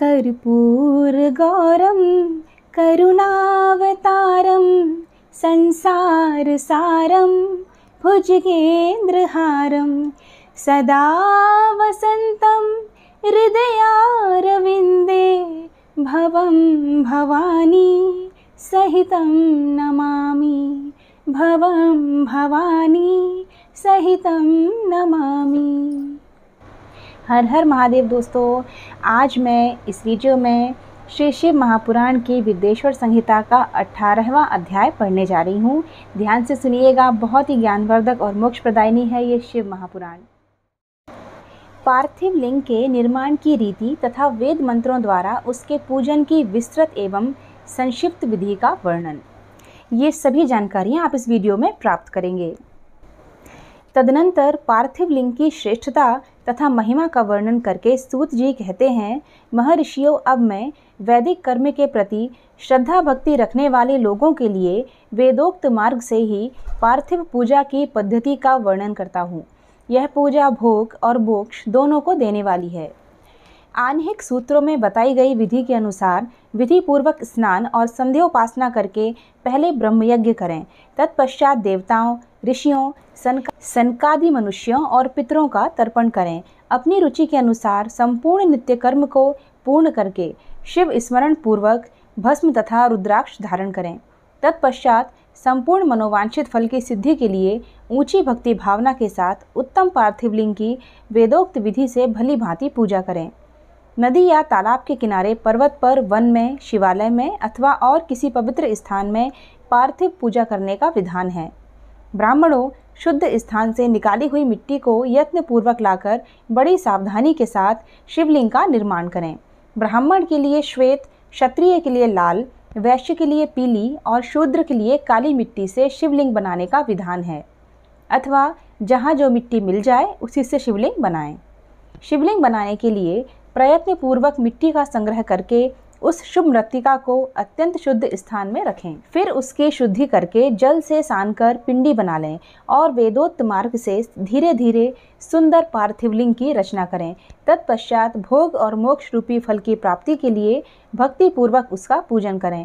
कर्पूरगौरं करुणावतारं संसारसारं भुजगेन्द्रहारं सदा वसन्तं हृदयारविन्दे भवं भवानी सहितं नमामि भवं भवानी सहितं नमामि हर हर महादेव दोस्तों आज मैं इस वीडियो में श्री शिव महापुराण की विद्येश्वर संहिता का अठारहवा अध्याय पढ़ने जा रही हूँ ध्यान से सुनिएगा बहुत ही ज्ञानवर्धक और मोक्ष प्रदायनी है ये शिव महापुराण पार्थिव लिंग के निर्माण की रीति तथा वेद मंत्रों द्वारा उसके पूजन की विस्तृत एवं संक्षिप्त विधि का वर्णन ये सभी जानकारियाँ आप इस वीडियो में प्राप्त करेंगे तदनंतर पार्थिव लिंग की श्रेष्ठता तथा महिमा का वर्णन करके सूत जी कहते हैं महर्षियों अब मैं वैदिक कर्म के प्रति श्रद्धा भक्ति रखने वाले लोगों के लिए वेदोक्त मार्ग से ही पार्थिव पूजा की पद्धति का वर्णन करता हूँ यह पूजा भोग और मोक्ष दोनों को देने वाली है आन्हिक सूत्रों में बताई गई विधि के अनुसार विधि पूर्वक स्नान और संध्योपासना करके पहले ब्रह्मयज्ञ करें तत्पश्चात देवताओं ऋषियों सनका सनकादि मनुष्यों और पितरों का तर्पण करें अपनी रुचि के अनुसार संपूर्ण नित्य कर्म को पूर्ण करके शिव स्मरण पूर्वक भस्म तथा रुद्राक्ष धारण करें तत्पश्चात संपूर्ण मनोवांछित फल की सिद्धि के लिए ऊंची भक्ति भावना के साथ उत्तम पार्थिवलिंग की वेदोक्त विधि से भली भांति पूजा करें नदी या तालाब के किनारे पर्वत पर वन में शिवालय में अथवा और किसी पवित्र स्थान में पार्थिव पूजा करने का विधान है ब्राह्मणों शुद्ध स्थान से निकाली हुई मिट्टी को यत्नपूर्वक लाकर बड़ी सावधानी के साथ शिवलिंग का निर्माण करें ब्राह्मण के लिए श्वेत क्षत्रिय के लिए लाल वैश्य के लिए पीली और शूद्र के लिए काली मिट्टी से शिवलिंग बनाने का विधान है अथवा जहाँ जो मिट्टी मिल जाए उसी से शिवलिंग बनाएं। शिवलिंग बनाने के लिए प्रयत्नपूर्वक मिट्टी का संग्रह करके उस शुभ मृतिका को अत्यंत शुद्ध स्थान में रखें फिर उसकी शुद्धि करके जल से सान कर पिंडी बना लें और वेदोक्त मार्ग से धीरे धीरे सुंदर पार्थिवलिंग की रचना करें तत्पश्चात भोग और मोक्ष रूपी फल की प्राप्ति के लिए भक्तिपूर्वक उसका पूजन करें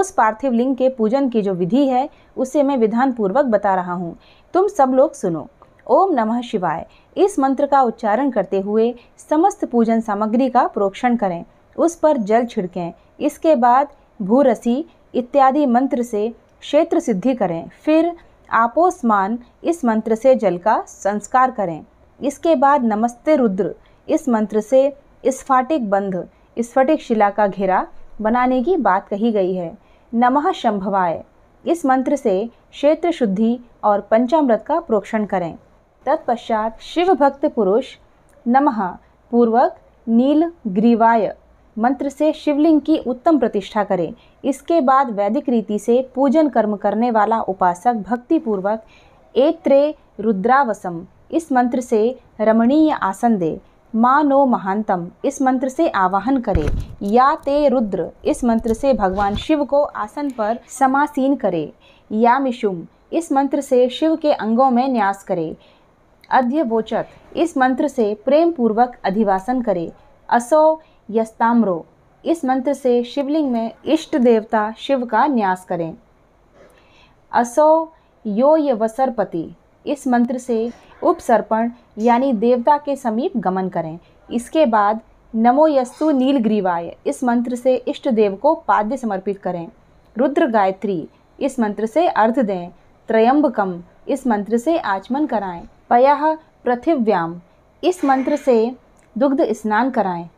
उस पार्थिव लिंग के पूजन की जो विधि है उसे मैं विधान पूर्वक बता रहा हूँ तुम सब लोग सुनो ओम नमः शिवाय इस मंत्र का उच्चारण करते हुए समस्त पूजन सामग्री का प्रोक्षण करें उस पर जल छिड़कें इसके बाद भूरसी इत्यादि मंत्र से क्षेत्र सिद्धि करें फिर आपोस्मान इस मंत्र से जल का संस्कार करें इसके बाद नमस्ते रुद्र इस मंत्र से स्फाटिक बंध स्फटिक शिला का घेरा बनाने की बात कही गई है नमः शंभवाय इस मंत्र से क्षेत्र शुद्धि और पंचामृत का प्रोक्षण करें तत्पश्चात शिव भक्त पुरुष नमः पूर्वक नील ग्रीवाय मंत्र से शिवलिंग की उत्तम प्रतिष्ठा करें इसके बाद वैदिक रीति से पूजन कर्म करने वाला उपासक भक्तिपूर्वक एत्रे रुद्रावसम इस मंत्र से रमणीय आसन दे माँ नो महानतम इस मंत्र से आवाहन करे या ते रुद्र इस मंत्र से भगवान शिव को आसन पर समासीन करे या मिशुम इस मंत्र से शिव के अंगों में न्यास करे अध्यवोचत इस मंत्र से प्रेम पूर्वक अधिवासन करे असो यस्ताम्रो इस मंत्र से शिवलिंग में इष्ट देवता शिव का न्यास करें असो यो यवसरपति इस मंत्र से उपसर्पण यानी देवता के समीप गमन करें इसके बाद नमो यस्तु नीलग्रीवाय इस मंत्र से इष्ट देव को पाद्य समर्पित करें रुद्र गायत्री इस मंत्र से अर्ध दें त्रयंबकम इस मंत्र से आचमन कराएं पया पृथिव्याम इस मंत्र से दुग्ध स्नान कराएं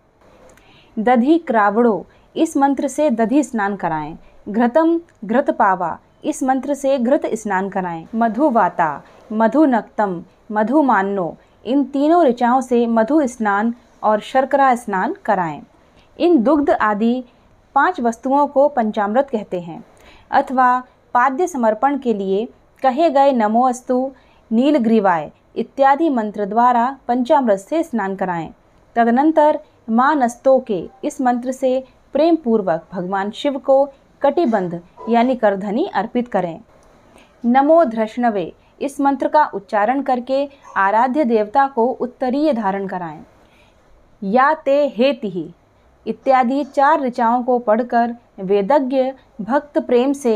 दधि क्रावड़ो इस मंत्र से दधि स्नान कराएं घृतम घृत पावा इस मंत्र से घृत स्नान कराएं मधुवाता मधुनक्तम मधुमान्नो इन तीनों ऋचाओं से मधु स्नान और शर्करा स्नान कराएं इन दुग्ध आदि पांच वस्तुओं को पंचामृत कहते हैं अथवा पाद्य समर्पण के लिए कहे गए नमोअस्तु नीलग्रीवाय इत्यादि मंत्र द्वारा पंचामृत से स्नान कराएं तदनंतर मानस्तो के इस मंत्र से प्रेम पूर्वक भगवान शिव को कटिबंध यानी करधनी अर्पित करें नमो धृष्णवे इस मंत्र का उच्चारण करके आराध्य देवता को उत्तरीय धारण कराएं या ते हेति इत्यादि चार ऋचाओं को पढ़कर वेदज्ञ भक्त प्रेम से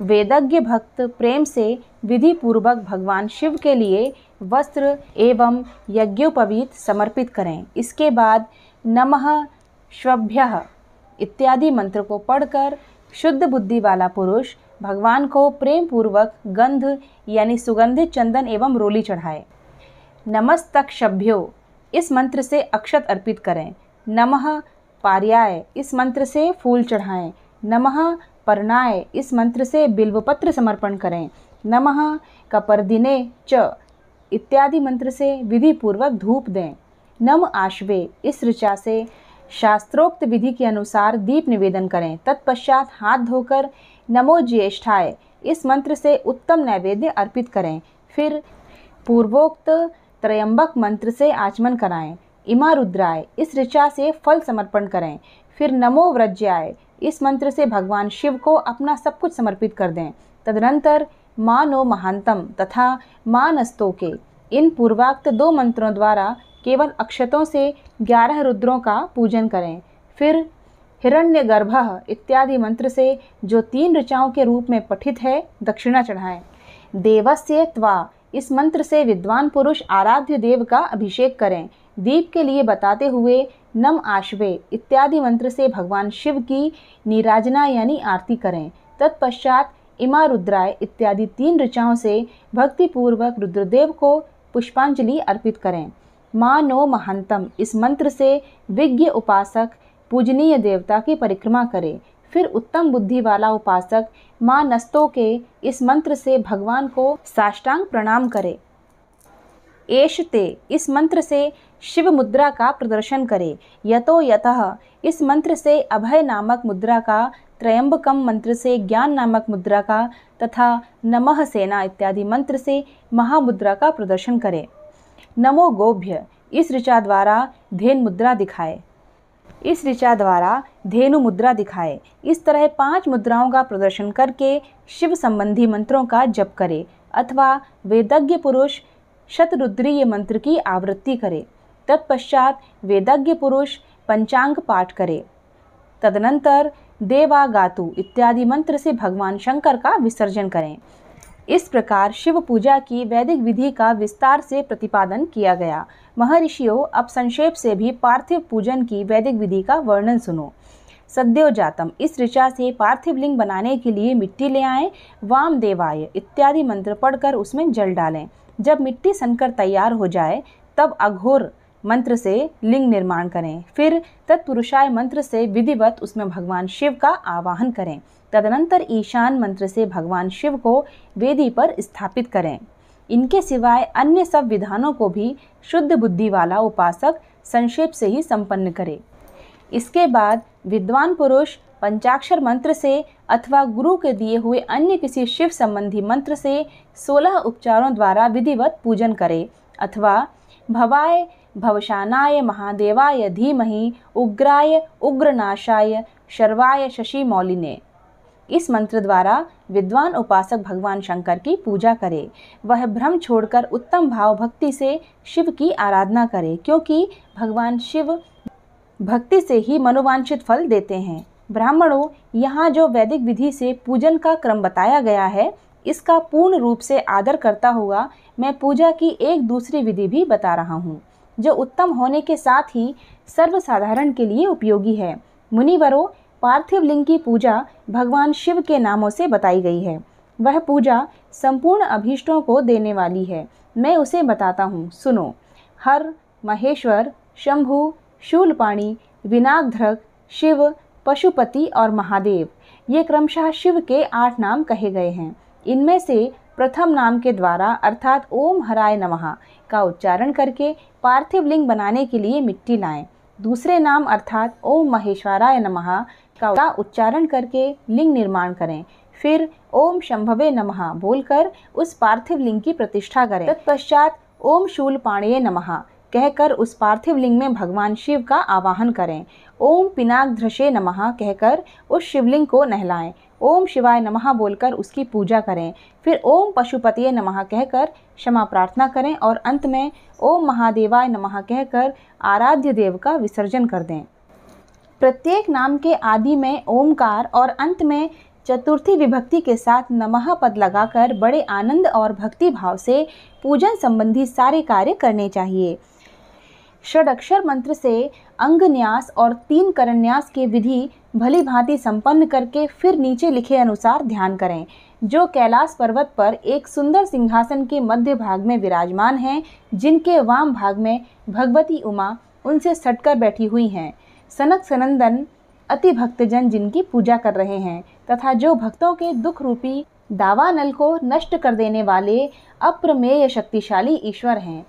वेदज्ञ भक्त प्रेम से विधि पूर्वक भगवान शिव के लिए वस्त्र एवं यज्ञोपवीत समर्पित करें इसके बाद नमः श्वभ्य इत्यादि मंत्र को पढ़कर शुद्ध बुद्धि वाला पुरुष भगवान को प्रेम पूर्वक गंध यानी सुगंधित चंदन एवं रोली चढ़ाए नमस्तक शभ्यो इस मंत्र से अक्षत अर्पित करें नमः पार्याय इस मंत्र से फूल चढ़ाएं नमः परनाय इस मंत्र से बिल्वपत्र समर्पण करें नमः कपर्दिने च इत्यादि मंत्र से विधि पूर्वक धूप दें नम आश्वे इस ऋचा से शास्त्रोक्त विधि के अनुसार दीप निवेदन करें तत्पश्चात हाथ धोकर नमो ज्येष्ठाय इस मंत्र से उत्तम नैवेद्य अर्पित करें फिर पूर्वोक्त त्रयंबक मंत्र से आचमन कराएं इमा रुद्राय इस ऋचा से फल समर्पण करें फिर नमो व्रज्याय इस मंत्र से भगवान शिव को अपना सब कुछ समर्पित कर दें तदनंतर मानो महानतम तथा मानस्तो के इन पूर्वाक्त दो मंत्रों द्वारा केवल अक्षतों से ग्यारह रुद्रों का पूजन करें फिर हिरण्य गर्भ इत्यादि मंत्र से जो तीन ऋचाओं के रूप में पठित है दक्षिणा चढ़ाएं देवस्य त्वा इस मंत्र से विद्वान पुरुष आराध्य देव का अभिषेक करें दीप के लिए बताते हुए नम आश्वे इत्यादि मंत्र से भगवान शिव की निराजना यानी आरती करें तत्पश्चात इमा रुद्राय इत्यादि तीन ऋचाओं से भक्तिपूर्वक रुद्रदेव को पुष्पांजलि अर्पित करें माँ नो महंतम इस मंत्र से विज्ञ उपासक पूजनीय देवता की परिक्रमा करे फिर उत्तम बुद्धि वाला उपासक माँ नस्तो के इस मंत्र से भगवान को साष्टांग प्रणाम करे एश ते इस मंत्र से शिव मुद्रा का प्रदर्शन करे यतो यतः इस मंत्र से अभय नामक मुद्रा का त्रयंबकम मंत्र से ज्ञान नामक मुद्रा का तथा नमः सेना इत्यादि मंत्र से महामुद्रा का प्रदर्शन करे नमो गोभ्य इस ऋचा द्वारा धेन मुद्रा दिखाए इस ऋचा द्वारा धेनु मुद्रा दिखाए इस तरह पांच मुद्राओं का प्रदर्शन करके शिव संबंधी मंत्रों का जप करे अथवा वेदज्ञ पुरुष शतरुद्रीय मंत्र की आवृत्ति करे तत्पश्चात वेदज्ञ पुरुष पंचांग पाठ करे तदनंतर देवा गातु इत्यादि मंत्र से भगवान शंकर का विसर्जन करें इस प्रकार शिव पूजा की वैदिक विधि का विस्तार से प्रतिपादन किया गया महर्षियों अब संक्षेप से भी पार्थिव पूजन की वैदिक विधि का वर्णन सुनो सद्यो जातम इस ऋचा से पार्थिव लिंग बनाने के लिए मिट्टी ले आए वाम देवाय इत्यादि मंत्र पढ़कर उसमें जल डालें जब मिट्टी सनकर तैयार हो जाए तब अघोर मंत्र से लिंग निर्माण करें फिर तत्पुरुषाय मंत्र से विधिवत उसमें भगवान शिव का आवाहन करें तदनंतर ईशान मंत्र से भगवान शिव को वेदी पर स्थापित करें इनके सिवाय अन्य सब विधानों को भी शुद्ध बुद्धि वाला उपासक संक्षेप से ही संपन्न करे इसके बाद विद्वान पुरुष पंचाक्षर मंत्र से अथवा गुरु के दिए हुए अन्य किसी शिव संबंधी मंत्र से सोलह उपचारों द्वारा विधिवत पूजन करे अथवा भवाय भवशानाय महादेवाय धीमहि उग्राय उग्रनाशाय शर्वाय शशि मौलिने इस मंत्र द्वारा विद्वान उपासक भगवान शंकर की पूजा करे वह भ्रम छोड़कर उत्तम भाव भक्ति से शिव की आराधना करे क्योंकि भगवान शिव भक्ति से ही मनोवांछित फल देते हैं ब्राह्मणों यहाँ जो वैदिक विधि से पूजन का क्रम बताया गया है इसका पूर्ण रूप से आदर करता हुआ मैं पूजा की एक दूसरी विधि भी बता रहा हूँ जो उत्तम होने के साथ ही सर्वसाधारण के लिए उपयोगी है मुनिवरों पार्थिव लिंग की पूजा भगवान शिव के नामों से बताई गई है वह पूजा संपूर्ण अभीष्टों को देने वाली है मैं उसे बताता हूँ सुनो हर महेश्वर शंभु शूलपाणी विनाग्धक शिव पशुपति और महादेव ये क्रमशः शिव के आठ नाम कहे गए हैं इनमें से प्रथम नाम के द्वारा अर्थात ओम हराय नमः का उच्चारण करके पार्थिव लिंग बनाने के लिए मिट्टी लाएं दूसरे नाम अर्थात ओम महेश्वराय नमः का उच्चारण करके लिंग निर्माण करें फिर ओम शंभवे नमः बोलकर उस पार्थिव लिंग की प्रतिष्ठा करें तत्पश्चात ओम शूल पाणेय नमः कहकर उस पार्थिव लिंग में भगवान शिव का आवाहन करें ओम पिनाक धृषे नमः कहकर उस शिवलिंग को नहलाएं ओम शिवाय नमः बोलकर उसकी पूजा करें फिर ओम पशुपतिये नमः कहकर क्षमा प्रार्थना करें और अंत में ओम महादेवाय नमः कहकर आराध्य देव का विसर्जन कर दें प्रत्येक नाम के आदि में ओमकार और अंत में चतुर्थी विभक्ति के साथ नमः पद लगाकर बड़े आनंद और भक्ति भाव से पूजन संबंधी सारे कार्य करने चाहिए षडक्षर मंत्र से अंग न्यास और तीन करण न्यास की विधि भली भांति संपन्न करके फिर नीचे लिखे अनुसार ध्यान करें जो कैलाश पर्वत पर एक सुंदर सिंहासन के मध्य भाग में विराजमान हैं जिनके वाम भाग में भगवती उमा उनसे सटकर बैठी हुई हैं सनक सनंदन अति भक्तजन जिनकी पूजा कर रहे हैं तथा जो भक्तों के दुख रूपी दावा नल को नष्ट कर देने वाले अप्रमेय शक्तिशाली ईश्वर हैं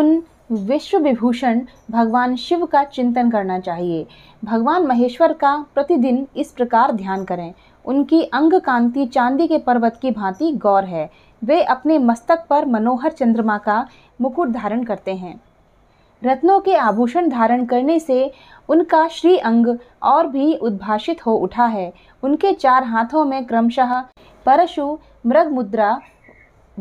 उन विश्व विभूषण भगवान शिव का चिंतन करना चाहिए भगवान महेश्वर का प्रतिदिन इस प्रकार ध्यान करें उनकी अंग कांति चांदी के पर्वत की भांति गौर है वे अपने मस्तक पर मनोहर चंद्रमा का मुकुट धारण करते हैं रत्नों के आभूषण धारण करने से उनका श्री अंग और भी उद्भाषित हो उठा है उनके चार हाथों में क्रमशः परशु मृग मुद्रा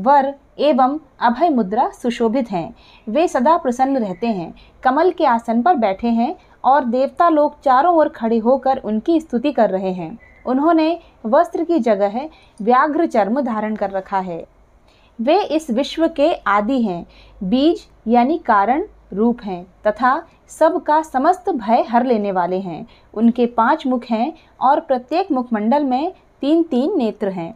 वर एवं अभय मुद्रा सुशोभित हैं वे सदा प्रसन्न रहते हैं कमल के आसन पर बैठे हैं और देवता लोग चारों ओर खड़े होकर उनकी स्तुति कर रहे हैं उन्होंने वस्त्र की जगह व्याघ्र चर्म धारण कर रखा है वे इस विश्व के आदि हैं बीज यानी कारण रूप हैं तथा सबका समस्त भय हर लेने वाले हैं उनके पांच मुख हैं और प्रत्येक मुखमंडल में तीन तीन नेत्र हैं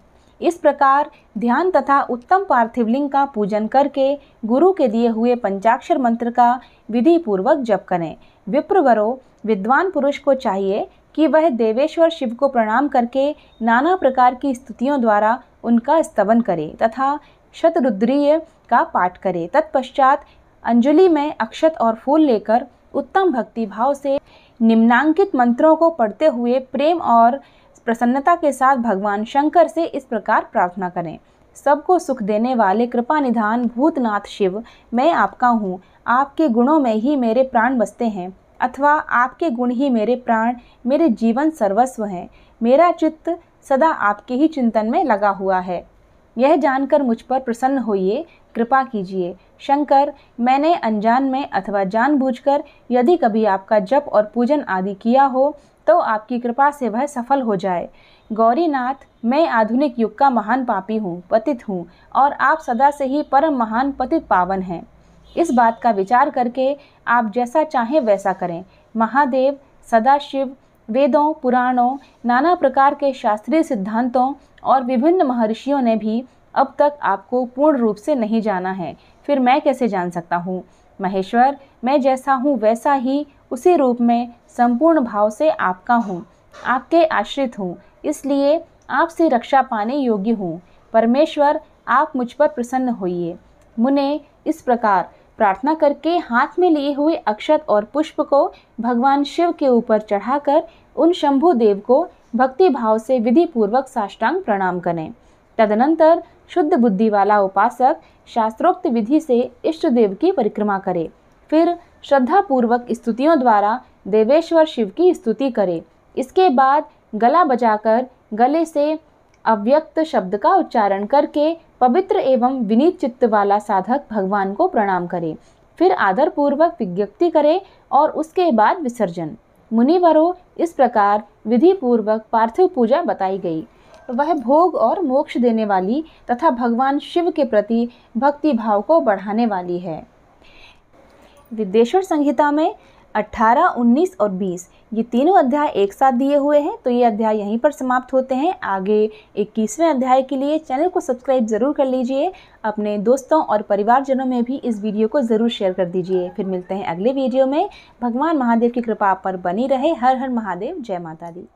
इस प्रकार ध्यान तथा उत्तम पार्थिवलिंग का पूजन करके गुरु के दिए हुए पंचाक्षर मंत्र का विधि पूर्वक जप करें विप्रवरो विद्वान पुरुष को चाहिए कि वह देवेश्वर शिव को प्रणाम करके नाना प्रकार की स्तुतियों द्वारा उनका स्तवन करे तथा शतरुद्रीय का पाठ करे तत्पश्चात अंजलि में अक्षत और फूल लेकर उत्तम भक्ति भाव से निम्नांकित मंत्रों को पढ़ते हुए प्रेम और प्रसन्नता के साथ भगवान शंकर से इस प्रकार प्रार्थना करें सबको सुख देने वाले कृपा निधान भूतनाथ शिव मैं आपका हूँ आपके गुणों में ही मेरे प्राण बसते हैं अथवा आपके गुण ही मेरे प्राण मेरे जीवन सर्वस्व हैं मेरा चित्त सदा आपके ही चिंतन में लगा हुआ है यह जानकर मुझ पर प्रसन्न होइए कृपा कीजिए शंकर मैंने अनजान में अथवा जानबूझकर यदि कभी आपका जप और पूजन आदि किया हो तो आपकी कृपा से वह सफल हो जाए गौरीनाथ मैं आधुनिक युग का महान पापी हूँ पतित हूँ और आप सदा से ही परम महान पतित पावन हैं इस बात का विचार करके आप जैसा चाहें वैसा करें महादेव सदाशिव वेदों पुराणों नाना प्रकार के शास्त्रीय सिद्धांतों और विभिन्न महर्षियों ने भी अब तक आपको पूर्ण रूप से नहीं जाना है फिर मैं कैसे जान सकता हूँ महेश्वर मैं जैसा हूँ वैसा ही उसी रूप में संपूर्ण भाव से आपका हूँ आपके आश्रित हूँ इसलिए आपसे रक्षा पाने योग्य हूँ परमेश्वर आप मुझ पर प्रसन्न होइए मुने इस प्रकार प्रार्थना करके हाथ में लिए हुए अक्षत और पुष्प को भगवान शिव के ऊपर चढ़ाकर उन शंभु देव को भक्ति भाव से विधि पूर्वक साष्टांग प्रणाम करें तदनंतर शुद्ध बुद्धि वाला उपासक शास्त्रोक्त विधि से इष्ट देव की परिक्रमा करें फिर श्रद्धापूर्वक स्तुतियों द्वारा देवेश्वर शिव की स्तुति करें इसके बाद गला बजाकर गले से अव्यक्त शब्द का उच्चारण करके पवित्र एवं विनीत चित्त वाला साधक भगवान को प्रणाम करें फिर आदरपूर्वक विज्ञप्ति करें और उसके बाद विसर्जन मुनिवरों इस प्रकार विधि पूर्वक पार्थिव पूजा बताई गई वह भोग और मोक्ष देने वाली तथा भगवान शिव के प्रति भक्ति भाव को बढ़ाने वाली है विद्येश्वर संहिता में 18, 19 और 20 ये तीनों अध्याय एक साथ दिए हुए हैं तो ये अध्याय यहीं पर समाप्त होते हैं आगे 21वें अध्याय के लिए चैनल को सब्सक्राइब ज़रूर कर लीजिए अपने दोस्तों और परिवारजनों में भी इस वीडियो को ज़रूर शेयर कर दीजिए फिर मिलते हैं अगले वीडियो में भगवान महादेव की कृपा आप पर बनी रहे हर हर महादेव जय माता दी